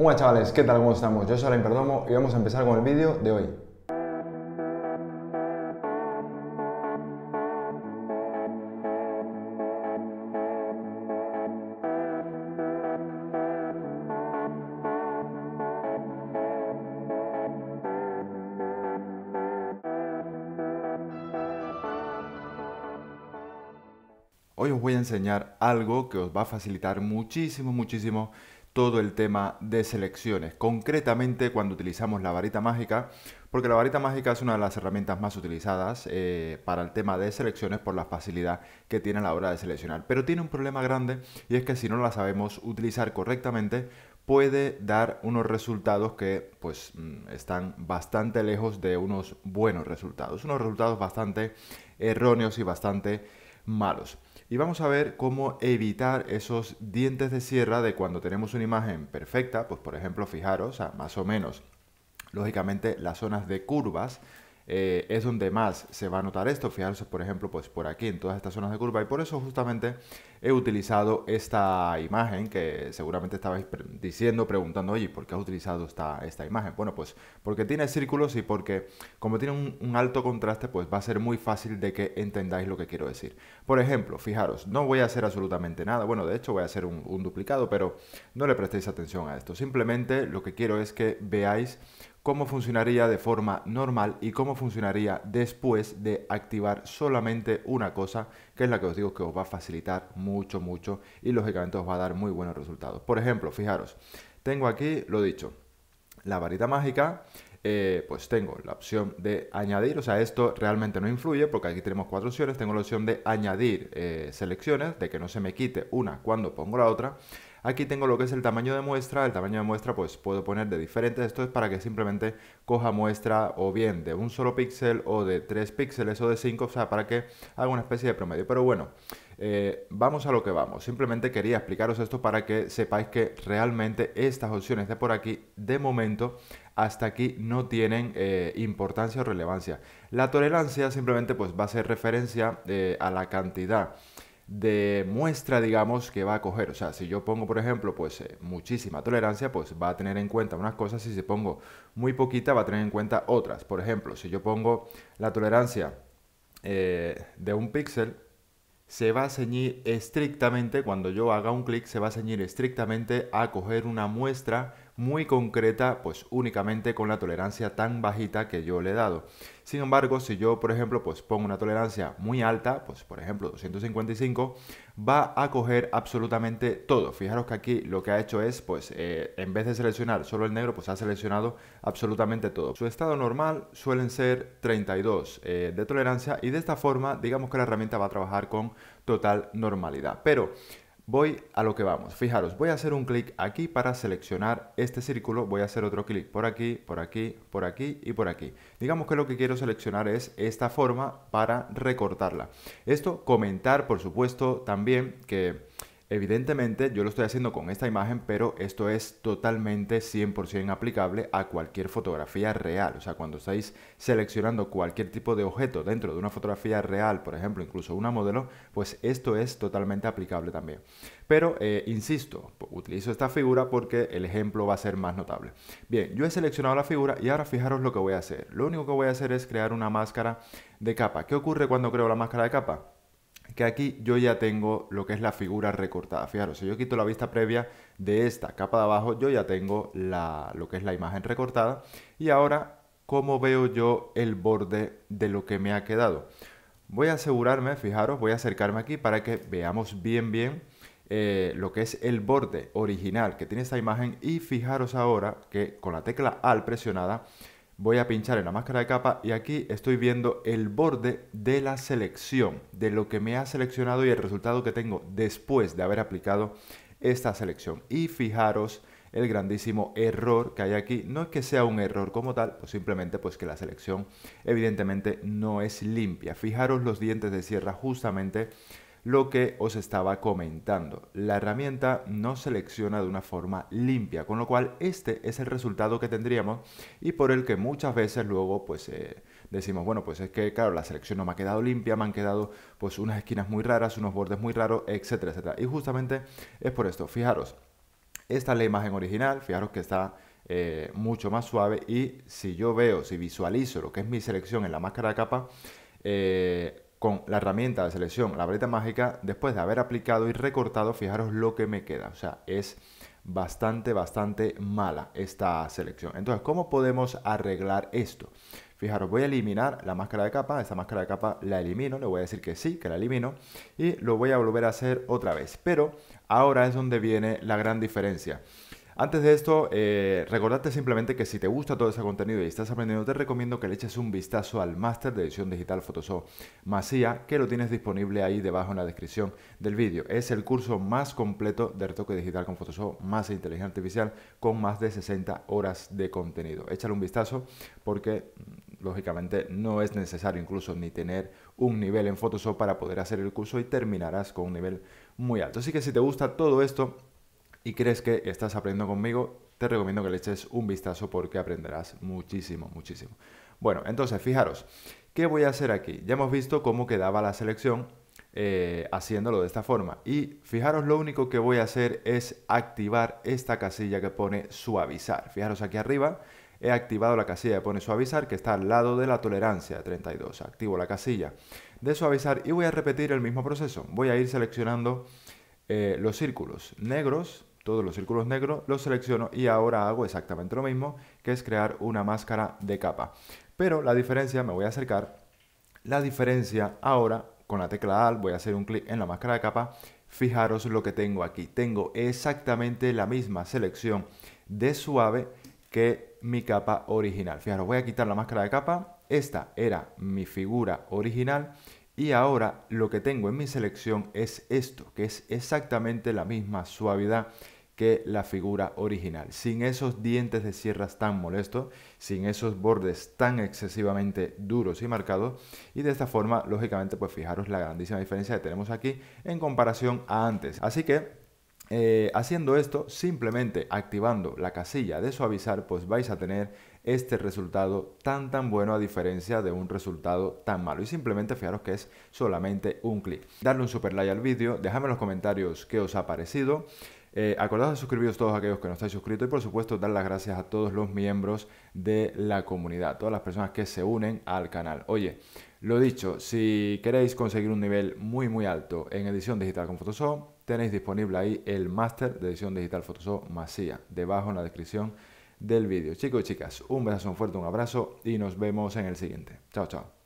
Hola chavales, ¿qué tal? ¿Cómo estamos? Yo soy Alain Perdomo y vamos a empezar con el vídeo de hoy. Hoy os voy a enseñar algo que os va a facilitar muchísimo, muchísimo todo el tema de selecciones, concretamente cuando utilizamos la varita mágica, porque la varita mágica es una de las herramientas más utilizadas eh, para el tema de selecciones por la facilidad que tiene a la hora de seleccionar. Pero tiene un problema grande y es que si no la sabemos utilizar correctamente, puede dar unos resultados que pues mm, están bastante lejos de unos buenos resultados, unos resultados bastante erróneos y bastante malos y vamos a ver cómo evitar esos dientes de sierra de cuando tenemos una imagen perfecta, pues por ejemplo, fijaros, a más o menos, lógicamente las zonas de curvas eh, es donde más se va a notar esto. Fijaros, por ejemplo, pues por aquí, en todas estas zonas de curva. Y por eso justamente he utilizado esta imagen que seguramente estabais diciendo, preguntando, oye, ¿por qué has utilizado esta, esta imagen? Bueno, pues porque tiene círculos y porque como tiene un, alto contraste, pues va a ser muy fácil de que entendáis lo que quiero decir. Por ejemplo, fijaros, no voy a hacer absolutamente nada. Bueno, de hecho voy a hacer un, un duplicado, pero no le prestéis atención a esto. Simplemente lo que quiero es que veáis cómo funcionaría de forma normal y cómo funcionaría después de activar solamente una cosa, que es la que os digo que os va a facilitar mucho, mucho y lógicamente os va a dar muy buenos resultados. Por ejemplo, fijaros, tengo aquí lo dicho, la varita mágica, eh, pues tengo la opción de añadir, o sea, esto realmente no influye porque aquí tenemos cuatro opciones, tengo la opción de añadir eh, selecciones, de que no se me quite una cuando pongo la otra, Aquí tengo lo que es el tamaño de muestra. El tamaño de muestra pues puedo poner de diferentes. Esto es para que simplemente coja muestra o bien de un solo píxel o de 3 píxeles o de 5. O sea, para que haga una especie de promedio. Pero bueno, eh, vamos a lo que vamos. Simplemente quería explicaros esto para que sepáis que realmente estas opciones de por aquí, de momento, hasta aquí no tienen eh, importancia o relevancia. La tolerancia simplemente pues va a ser referencia eh, a la cantidad de muestra, digamos, que va a coger. O sea, si yo pongo, por ejemplo, pues eh, muchísima tolerancia, pues va a tener en cuenta unas cosas y si pongo muy poquita, va a tener en cuenta otras. Por ejemplo, si yo pongo la tolerancia eh, de un píxel, se va a ceñir estrictamente, cuando yo haga un clic, se va a ceñir estrictamente a coger una muestra muy concreta, pues únicamente con la tolerancia tan bajita que yo le he dado. Sin embargo, si yo, por ejemplo, pues pongo una tolerancia muy alta, pues por ejemplo 255, va a coger absolutamente todo. Fijaros que aquí lo que ha hecho es, pues eh, en vez de seleccionar solo el negro, pues ha seleccionado absolutamente todo. Su estado normal suelen ser 32 eh, de tolerancia y de esta forma, digamos que la herramienta va a trabajar con total normalidad. Pero voy a lo que vamos. Fijaros, voy a hacer un clic aquí para seleccionar este círculo, voy a hacer otro clic por aquí, por aquí, por aquí y por aquí. Digamos que lo que quiero seleccionar es esta forma para recortarla. Esto comentar, por supuesto, también que Evidentemente yo lo estoy haciendo con esta imagen, pero esto es totalmente 100% aplicable a cualquier fotografía real. O sea, cuando estáis seleccionando cualquier tipo de objeto dentro de una fotografía real, por ejemplo, incluso una modelo, pues esto es totalmente aplicable también. Pero, eh, insisto, utilizo esta figura porque el ejemplo va a ser más notable. Bien, yo he seleccionado la figura y ahora fijaros lo que voy a hacer. Lo único que voy a hacer es crear una máscara de capa. ¿Qué ocurre cuando creo la máscara de capa? que aquí yo ya tengo lo que es la figura recortada. Fijaros, si yo quito la vista previa de esta capa de abajo, yo ya tengo la, lo que es la imagen recortada. Y ahora, ¿cómo veo yo el borde de lo que me ha quedado? Voy a asegurarme, fijaros, voy a acercarme aquí para que veamos bien bien eh, lo que es el borde original que tiene esta imagen. Y fijaros ahora que con la tecla AL presionada voy a pinchar en la máscara de capa y aquí estoy viendo el borde de la selección, de lo que me ha seleccionado y el resultado que tengo después de haber aplicado esta selección. Y fijaros el grandísimo error que hay aquí. No es que sea un error como tal, o pues simplemente pues que la selección evidentemente no es limpia. Fijaros los dientes de sierra justamente lo que os estaba comentando. La herramienta no selecciona de una forma limpia, con lo cual este es el resultado que tendríamos y por el que muchas veces luego pues eh, decimos, bueno, pues es que claro, la selección no me ha quedado limpia, me han quedado pues unas esquinas muy raras, unos bordes muy raros, etcétera, etcétera. Y justamente es por esto, fijaros, esta es la imagen original, fijaros que está eh, mucho más suave y si yo veo, si visualizo lo que es mi selección en la máscara de capa, eh, con la herramienta de selección, la varita mágica, después de haber aplicado y recortado, fijaros lo que me queda. O sea, es bastante, bastante mala esta selección. Entonces, ¿cómo podemos arreglar esto? Fijaros, voy a eliminar la máscara de capa, esta máscara de capa la elimino, le voy a decir que sí, que la elimino y lo voy a volver a hacer otra vez. Pero ahora es donde viene la gran diferencia. Antes de esto, eh, recordarte simplemente que si te gusta todo ese contenido y estás aprendiendo, te recomiendo que le eches un vistazo al máster de edición digital Photoshop Masía, que lo tienes disponible ahí debajo en la descripción del vídeo. Es el curso más completo de retoque digital con Photoshop más inteligencia artificial con más de 60 horas de contenido. Échale un vistazo porque mm, lógicamente no es necesario incluso ni tener un nivel en Photoshop para poder hacer el curso y terminarás con un nivel muy alto. Así que si te gusta todo esto, y crees que estás aprendiendo conmigo, te recomiendo que le eches un vistazo porque aprenderás muchísimo, muchísimo. Bueno, entonces fijaros, ¿qué voy a hacer aquí? Ya hemos visto cómo quedaba la selección eh, haciéndolo de esta forma. Y fijaros, lo único que voy a hacer es activar esta casilla que pone suavizar. Fijaros aquí arriba, he activado la casilla que pone suavizar, que está al lado de la tolerancia 32. Activo la casilla de suavizar y voy a repetir el mismo proceso. Voy a ir seleccionando eh, los círculos negros todos los círculos negros, los selecciono y ahora hago exactamente lo mismo, que es crear una máscara de capa. Pero la diferencia, me voy a acercar, la diferencia ahora con la tecla Alt voy a hacer un clic en la máscara de capa. Fijaros lo que tengo aquí. Tengo exactamente la misma selección de suave que mi capa original. Fijaros, voy a quitar la máscara de capa. Esta era mi figura original. Y ahora lo que tengo en mi selección es esto, que es exactamente la misma suavidad que la figura original. Sin esos dientes de sierras tan molestos, sin esos bordes tan excesivamente duros y marcados. Y de esta forma, lógicamente, pues fijaros la grandísima diferencia que tenemos aquí en comparación a antes. Así que eh, haciendo esto, simplemente activando la casilla de suavizar, pues vais a tener este resultado tan tan bueno a diferencia de un resultado tan malo. Y simplemente fijaros que es solamente un clic. Darle un super like al vídeo, dejadme en los comentarios qué os ha parecido. Eh, acordaos de suscribiros todos aquellos que no estáis suscritos y por supuesto dar las gracias a todos los miembros de la comunidad, todas las personas que se unen al canal. Oye, lo dicho, si queréis conseguir un nivel muy muy alto en edición digital con Photoshop, tenéis disponible ahí el máster de edición digital Photoshop Masía, debajo en la descripción del vídeo. Chicos y chicas, un besazo fuerte, un abrazo y nos vemos en el siguiente. Chao, chao.